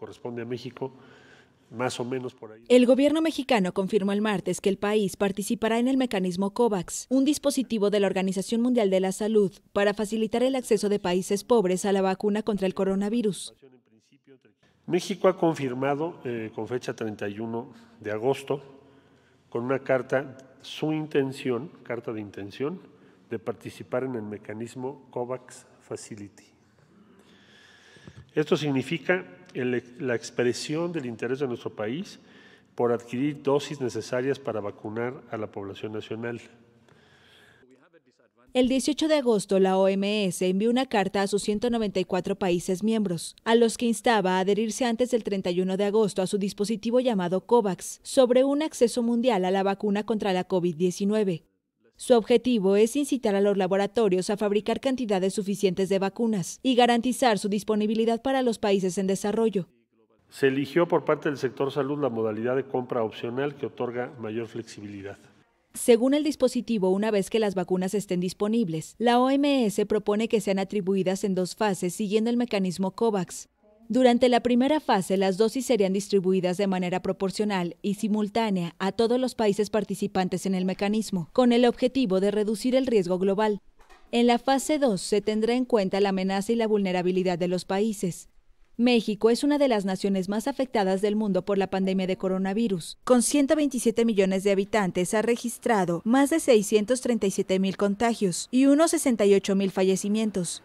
corresponde a México, más o menos por ahí. El gobierno mexicano confirmó el martes que el país participará en el mecanismo COVAX, un dispositivo de la Organización Mundial de la Salud para facilitar el acceso de países pobres a la vacuna contra el coronavirus. México ha confirmado eh, con fecha 31 de agosto con una carta su intención, carta de intención, de participar en el mecanismo COVAX Facility. Esto significa la expresión del interés de nuestro país por adquirir dosis necesarias para vacunar a la población nacional. El 18 de agosto, la OMS envió una carta a sus 194 países miembros, a los que instaba a adherirse antes del 31 de agosto a su dispositivo llamado COVAX sobre un acceso mundial a la vacuna contra la COVID-19. Su objetivo es incitar a los laboratorios a fabricar cantidades suficientes de vacunas y garantizar su disponibilidad para los países en desarrollo. Se eligió por parte del sector salud la modalidad de compra opcional que otorga mayor flexibilidad. Según el dispositivo, una vez que las vacunas estén disponibles, la OMS propone que sean atribuidas en dos fases siguiendo el mecanismo COVAX. Durante la primera fase, las dosis serían distribuidas de manera proporcional y simultánea a todos los países participantes en el mecanismo, con el objetivo de reducir el riesgo global. En la fase 2 se tendrá en cuenta la amenaza y la vulnerabilidad de los países. México es una de las naciones más afectadas del mundo por la pandemia de coronavirus. Con 127 millones de habitantes ha registrado más de 637 mil contagios y unos 68 mil fallecimientos.